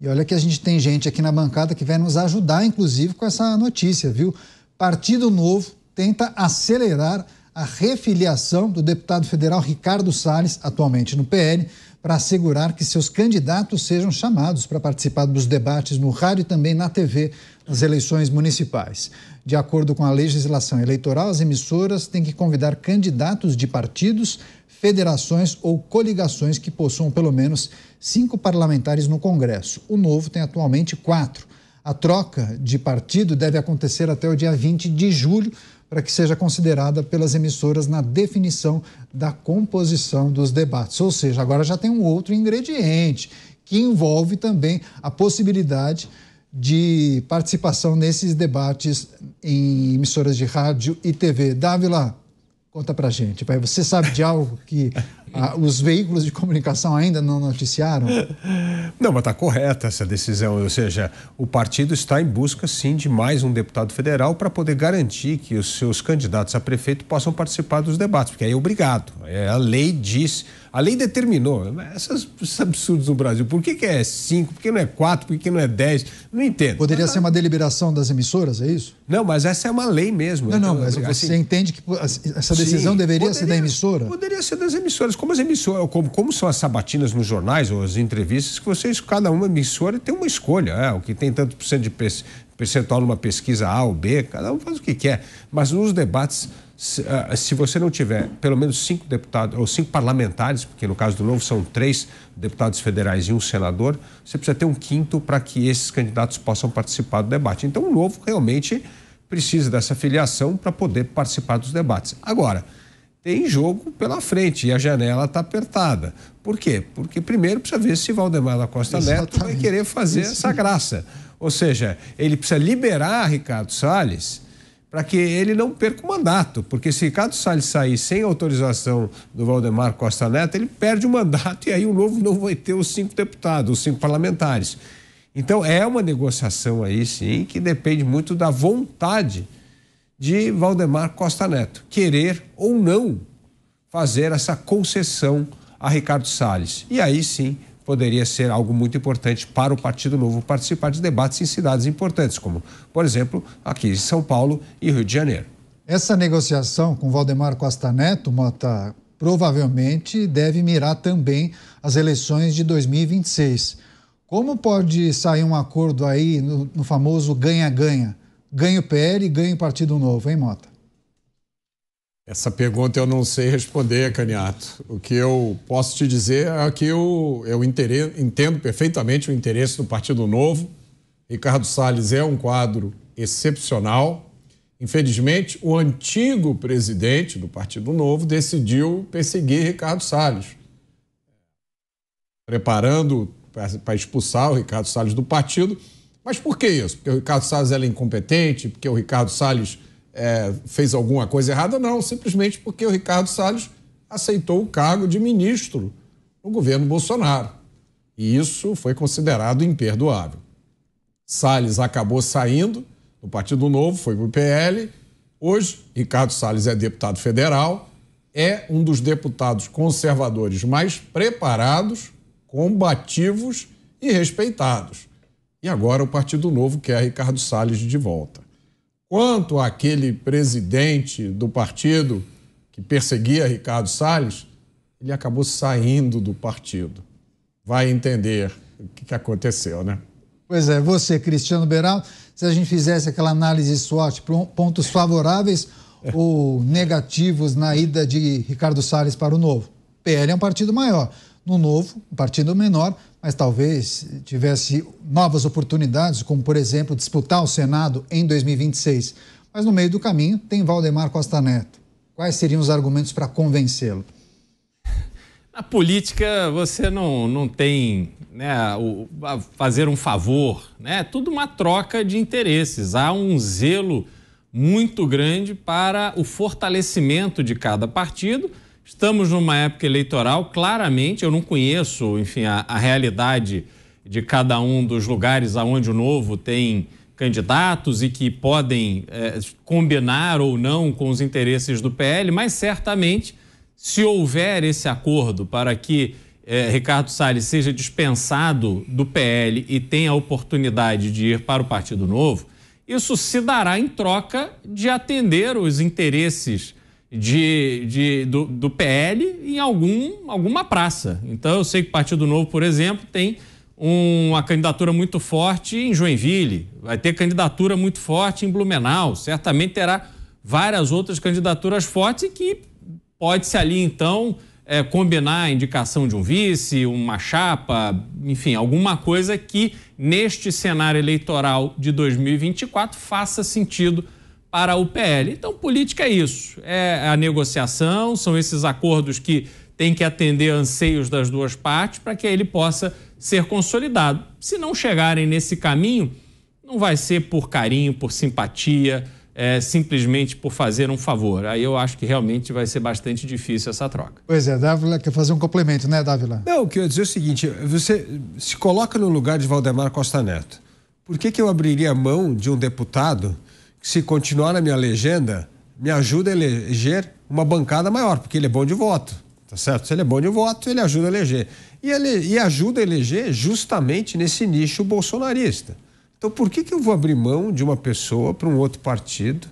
E olha que a gente tem gente aqui na bancada que vai nos ajudar, inclusive, com essa notícia, viu? Partido Novo tenta acelerar a refiliação do deputado federal Ricardo Salles, atualmente no PL, para assegurar que seus candidatos sejam chamados para participar dos debates no rádio e também na TV nas eleições municipais. De acordo com a legislação eleitoral, as emissoras têm que convidar candidatos de partidos, federações ou coligações que possuam pelo menos cinco parlamentares no Congresso. O novo tem atualmente quatro. A troca de partido deve acontecer até o dia 20 de julho para que seja considerada pelas emissoras na definição da composição dos debates. Ou seja, agora já tem um outro ingrediente que envolve também a possibilidade de participação nesses debates em emissoras de rádio e TV. Dávila, conta pra gente, pai. Você sabe de algo que ah, os veículos de comunicação ainda não noticiaram? Não, mas está correta essa decisão. Ou seja, o partido está em busca, sim, de mais um deputado federal para poder garantir que os seus candidatos a prefeito possam participar dos debates, porque aí é obrigado. É, a lei diz a lei determinou esses absurdos no Brasil. Por que, que é 5? Por que não é 4? Por que não é 10? Não entendo. Poderia mas, ser uma deliberação das emissoras, é isso? Não, mas essa é uma lei mesmo. Não, então, não, mas assim, você entende que essa decisão sim, deveria poderia, ser da emissora? Poderia ser das emissoras. Como as emissoras, como, como são as sabatinas nos jornais ou as entrevistas, que vocês, cada uma emissora tem uma escolha. É, o que tem tanto por cento de percentual numa pesquisa A ou B, cada um faz o que quer. Mas nos debates se, uh, se, você não tiver pelo menos cinco deputados, ou cinco parlamentares, porque no caso do Novo são três deputados federais e um senador, você precisa ter um quinto para que esses candidatos possam participar do debate. Então, o Novo realmente precisa dessa filiação para poder participar dos debates. Agora, tem jogo pela frente e a janela está apertada. Por quê? Porque primeiro precisa ver se Valdemar da Costa Exatamente. Neto vai querer fazer Isso. essa graça. Ou seja, ele precisa liberar Ricardo Salles para que ele não perca o mandato, porque se Ricardo Salles sair sem autorização do Valdemar Costa Neto, ele perde o mandato e aí o novo não vai ter os cinco deputados, os cinco parlamentares. Então é uma negociação aí sim que depende muito da vontade de Valdemar Costa Neto, querer ou não fazer essa concessão a Ricardo Salles. E aí sim poderia ser algo muito importante para o Partido Novo participar de debates em cidades importantes, como, por exemplo, aqui em São Paulo e Rio de Janeiro. Essa negociação com Valdemar Costa Neto, Mota, provavelmente deve mirar também as eleições de 2026. Como pode sair um acordo aí no, no famoso ganha-ganha? Ganha o PL e ganha o Partido Novo, hein, Mota? Essa pergunta eu não sei responder, Caniato. O que eu posso te dizer é que eu, eu entendo perfeitamente o interesse do Partido Novo. Ricardo Salles é um quadro excepcional. Infelizmente, o antigo presidente do Partido Novo decidiu perseguir Ricardo Salles, preparando para expulsar o Ricardo Salles do partido. Mas por que isso? Porque o Ricardo Salles era incompetente, porque o Ricardo Salles é, fez alguma coisa errada, não, simplesmente porque o Ricardo Salles aceitou o cargo de ministro no governo Bolsonaro. E isso foi considerado imperdoável. Salles acabou saindo do Partido Novo, foi para o PL. Hoje, Ricardo Salles é deputado federal, é um dos deputados conservadores mais preparados, combativos e respeitados. E agora o Partido Novo quer Ricardo Salles de volta quanto aquele presidente do partido que perseguia Ricardo Salles, ele acabou saindo do partido. Vai entender o que aconteceu, né? Pois é, você, Cristiano Beraldo, se a gente fizesse aquela análise SWOT, pontos favoráveis é. ou negativos na ida de Ricardo Salles para o Novo? PL é um partido maior, no Novo, um partido menor, mas talvez tivesse novas oportunidades, como, por exemplo, disputar o Senado em 2026. Mas no meio do caminho tem Valdemar Costa Neto. Quais seriam os argumentos para convencê-lo? Na política, você não, não tem né, o, fazer um favor, né? é tudo uma troca de interesses. Há um zelo muito grande para o fortalecimento de cada partido Estamos numa época eleitoral, claramente, eu não conheço, enfim, a, a realidade de cada um dos lugares aonde o novo tem candidatos e que podem é, combinar ou não com os interesses do PL, mas certamente, se houver esse acordo para que é, Ricardo Salles seja dispensado do PL e tenha a oportunidade de ir para o Partido Novo, isso se dará em troca de atender os interesses de, de do, do, PL em algum, alguma praça. Então eu sei que o Partido Novo, por exemplo, tem uma candidatura muito forte em Joinville, vai ter candidatura muito forte em Blumenau, certamente terá várias outras candidaturas fortes e que pode-se ali então é, combinar a indicação de um vice, uma chapa, enfim, alguma coisa que neste cenário eleitoral de 2024 faça sentido para o PL. Então, política é isso: é a negociação, são esses acordos que têm que atender anseios das duas partes para que ele possa ser consolidado. Se não chegarem nesse caminho, não vai ser por carinho, por simpatia, é, simplesmente por fazer um favor. Aí eu acho que realmente vai ser bastante difícil essa troca. Pois é, Dávila quer fazer um complemento, né, Dávila? Não, o que eu ia dizer é o seguinte: você se coloca no lugar de Valdemar Costa Neto. Por que, que eu abriria mão de um deputado se continuar na minha legenda, me ajuda a eleger uma bancada maior, porque ele é bom de voto, tá certo? Se ele é bom de voto, ele ajuda a eleger. E, ele, e ajuda a eleger justamente nesse nicho bolsonarista. Então, por que, que eu vou abrir mão de uma pessoa para um outro partido,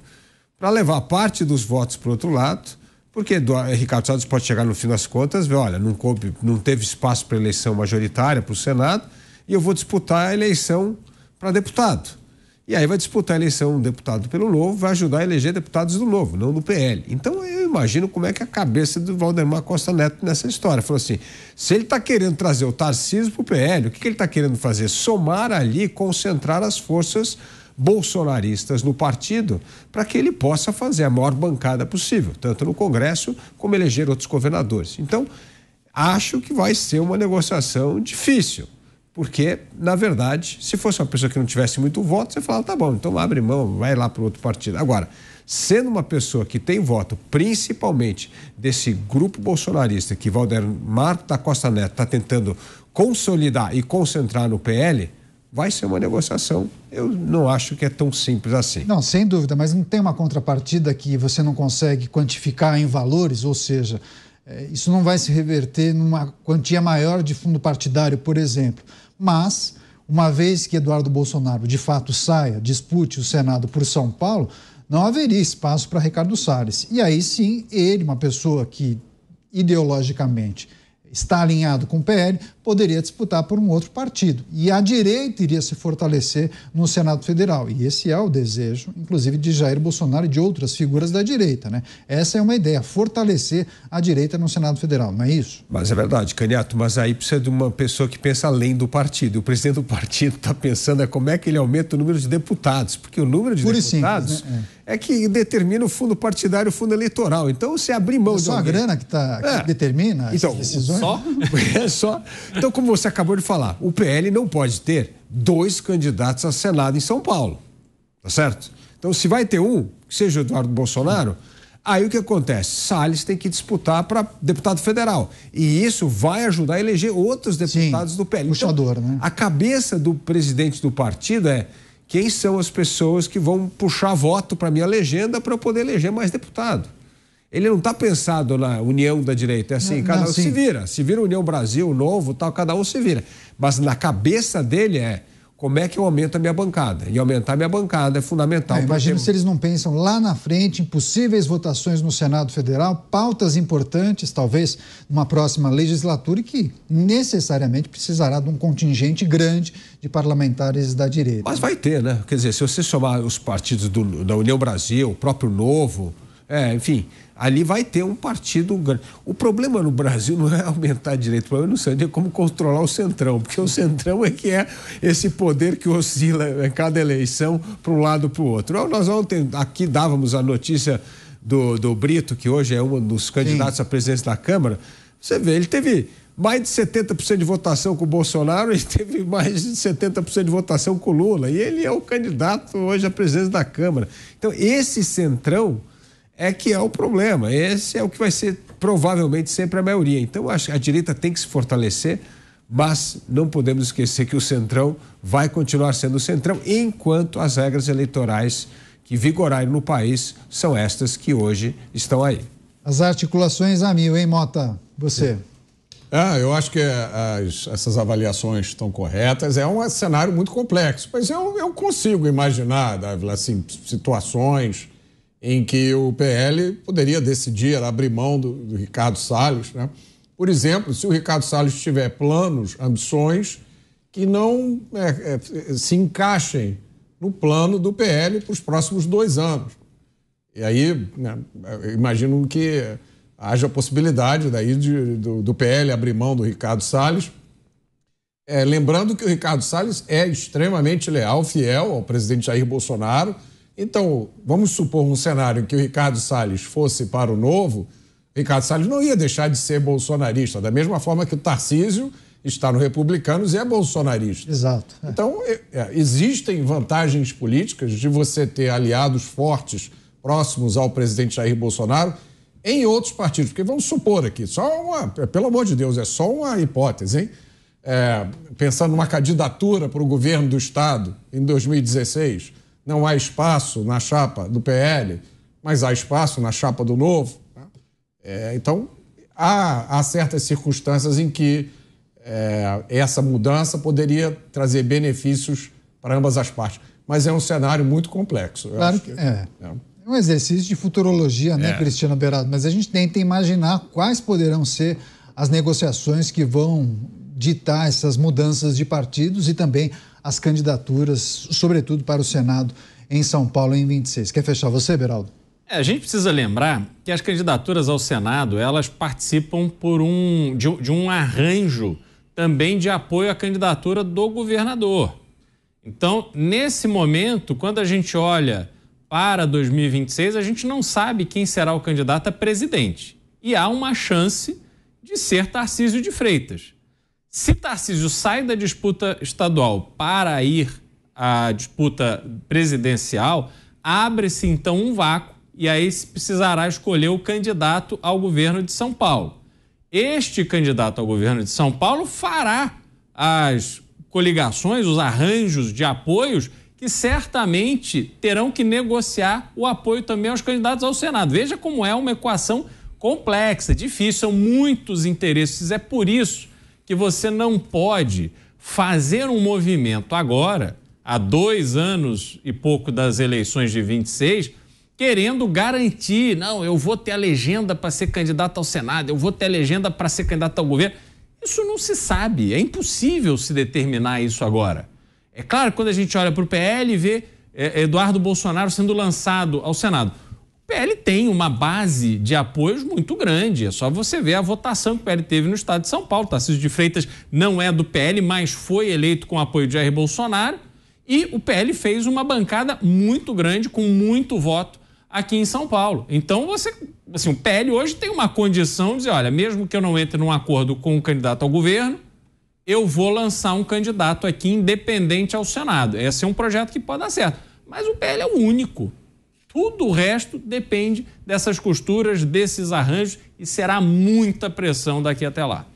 para levar parte dos votos para outro lado? Porque Eduardo, Ricardo Santos pode chegar no fim das contas, ver, olha, não, coube, não teve espaço para eleição majoritária para o Senado e eu vou disputar a eleição para deputado. E aí vai disputar a eleição um deputado pelo Novo, vai ajudar a eleger deputados do Novo, não do PL. Então eu imagino como é que é a cabeça do Valdemar Costa Neto nessa história. Falou assim: se ele está querendo trazer o Tarcísio para o PL, o que, que ele está querendo fazer? Somar ali, concentrar as forças bolsonaristas no partido para que ele possa fazer a maior bancada possível, tanto no Congresso como eleger outros governadores. Então, acho que vai ser uma negociação difícil. Porque, na verdade, se fosse uma pessoa que não tivesse muito voto, você falava, tá bom, então abre mão, vai lá para outro partido. Agora, sendo uma pessoa que tem voto, principalmente desse grupo bolsonarista que Valdemar da Costa Neto está tentando consolidar e concentrar no PL, vai ser uma negociação. Eu não acho que é tão simples assim. Não, sem dúvida, mas não tem uma contrapartida que você não consegue quantificar em valores, ou seja, eh, isso não vai se reverter numa quantia maior de fundo partidário, por exemplo. Mas, uma vez que Eduardo Bolsonaro de fato saia, dispute o Senado por São Paulo, não haveria espaço para Ricardo Salles. E aí sim, ele, uma pessoa que ideologicamente está alinhado com o PL, poderia disputar por um outro partido. E a direita iria se fortalecer no Senado Federal. E esse é o desejo, inclusive, de Jair Bolsonaro e de outras figuras da direita. Né? Essa é uma ideia, fortalecer a direita no Senado Federal, não é isso? Mas é verdade, Caniato, mas aí precisa de uma pessoa que pensa além do partido. O presidente do partido está pensando é como é que ele aumenta o número de deputados, porque o número de Pura deputados simples, né? é é que determina o fundo partidário, o fundo eleitoral. Então, você abrir mão é só de. Só a grana que, tá, que é. determina então, as decisões? Só? é só. Então, como você acabou de falar, o PL não pode ter dois candidatos a Senado em São Paulo. Tá certo? Então, se vai ter um, que seja o Eduardo Bolsonaro. Aí o que acontece? Salles tem que disputar para deputado federal. E isso vai ajudar a eleger outros deputados Sim, do PL. Então, puxador, então, né? A cabeça do presidente do partido é: quem são as pessoas que vão puxar voto para minha legenda para eu poder eleger mais deputado. Ele não está pensado na união da direita, é assim, não, cada não, um sim. se vira. Se vira União Brasil, Novo, tal, cada um se vira. Mas na cabeça dele é como é que eu aumento a minha bancada. E aumentar a minha bancada é fundamental. É, imagina se eles não pensam lá na frente em possíveis votações no Senado Federal, pautas importantes, talvez, numa próxima legislatura, e que necessariamente precisará de um contingente grande de parlamentares da direita. Mas vai ter, né? Quer dizer, se você somar os partidos do, da União Brasil, o próprio Novo, é, enfim, ali vai ter um partido grande. O problema no Brasil não é aumentar direito, o problema no é como controlar o Centrão, porque o Centrão é que é esse poder que oscila em cada eleição para um lado para o outro. Nós ontem aqui dávamos a notícia do, do Brito, que hoje é um dos candidatos Sim. à presidência da Câmara. Você vê, ele teve mais de 70% de votação com o Bolsonaro e teve mais de 70% de votação com o Lula. E ele é o candidato hoje à presidência da Câmara. Então, esse centrão é que é o problema. Esse é o que vai ser provavelmente sempre a maioria. Então, acho que a direita tem que se fortalecer, mas não podemos esquecer que o Centrão vai continuar sendo o Centrão enquanto as regras eleitorais que vigorarem no país são estas que hoje estão aí. As articulações a mil, hein, Mota? Você. Ah, eu acho que eh, as, essas avaliações estão corretas. É um cenário muito complexo, mas eu, eu consigo imaginar assim, situações em que o PL poderia decidir abrir mão do, do Ricardo Salles. Né? Por exemplo, se o Ricardo Salles tiver planos, ambições que não é, é, se encaixem no plano do PL para os próximos dois anos. E aí, né, imagino que haja a possibilidade daí de, do, do, PL abrir mão do Ricardo Salles. É, lembrando que o Ricardo Salles é extremamente leal, fiel ao presidente Jair Bolsonaro então, vamos supor um cenário em que o Ricardo Salles fosse para o novo, Ricardo Salles não ia deixar de ser bolsonarista, da mesma forma que o Tarcísio está no Republicanos e é bolsonarista. Exato. É. Então, é, é, existem vantagens políticas de você ter aliados fortes próximos ao presidente Jair Bolsonaro em outros partidos. Porque vamos supor aqui, só uma, é, pelo amor de Deus, é só uma hipótese, hein? É, pensando numa candidatura para o governo do Estado em 2016 não há espaço na chapa do PL, mas há espaço na chapa do Novo. Né? É, então, há, há, certas circunstâncias em que é, essa mudança poderia trazer benefícios para ambas as partes. Mas é um cenário muito complexo. Claro que, que é. é. É um exercício de futurologia, né, é. Cristiano Berardo? Mas a gente tenta imaginar quais poderão ser as negociações que vão ditar essas mudanças de partidos e também as candidaturas, sobretudo para o Senado em São Paulo em 26. Quer fechar você, Beraldo? É, a gente precisa lembrar que as candidaturas ao Senado, elas participam por um, de, de um arranjo também de apoio à candidatura do governador. Então, nesse momento, quando a gente olha para 2026, a gente não sabe quem será o candidato a presidente. E há uma chance de ser Tarcísio de Freitas. Se Tarcísio sai da disputa estadual para ir à disputa presidencial, abre-se então um vácuo e aí se precisará escolher o candidato ao governo de São Paulo. Este candidato ao governo de São Paulo fará as coligações, os arranjos de apoios que certamente terão que negociar o apoio também aos candidatos ao Senado. Veja como é uma equação complexa, difícil, são muitos interesses. É por isso que você não pode fazer um movimento agora, há dois anos e pouco das eleições de 26, querendo garantir, não, eu vou ter a legenda para ser candidato ao Senado, eu vou ter a legenda para ser candidato ao governo. Isso não se sabe, é impossível se determinar isso agora. É claro que quando a gente olha para o PL e vê é, Eduardo Bolsonaro sendo lançado ao Senado. PL tem uma base de apoios muito grande. É só você ver a votação que o PL teve no estado de São Paulo. Tarcísio de Freitas não é do PL, mas foi eleito com apoio de Jair Bolsonaro. E o PL fez uma bancada muito grande, com muito voto aqui em São Paulo. Então, você, assim, o PL hoje tem uma condição de dizer: olha, mesmo que eu não entre num acordo com o um candidato ao governo, eu vou lançar um candidato aqui independente ao Senado. Esse é um projeto que pode dar certo. Mas o PL é o único tudo o resto depende dessas costuras, desses arranjos e será muita pressão daqui até lá.